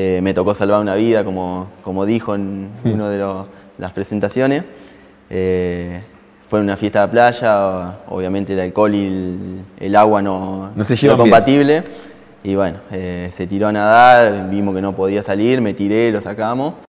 Eh, me tocó salvar una vida, como, dijo en una de las presentaciones. Eh, fue una fiesta de playa, obviamente el alcohol y el, agua no, no se compatible. Y bueno, eh, se tiró a nadar, vimos que no podía salir, me tiré, lo sacamos.